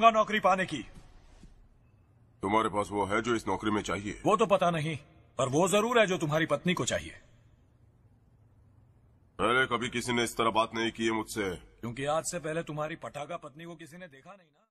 नौकरी पाने की तुम्हारे पास वो है जो इस नौकरी में चाहिए वो तो पता नहीं पर वो जरूर है जो तुम्हारी पत्नी को चाहिए पहले कभी किसी ने इस तरह बात नहीं की है मुझसे क्योंकि आज से पहले तुम्हारी पटाखा पत्नी को किसी ने देखा नहीं ना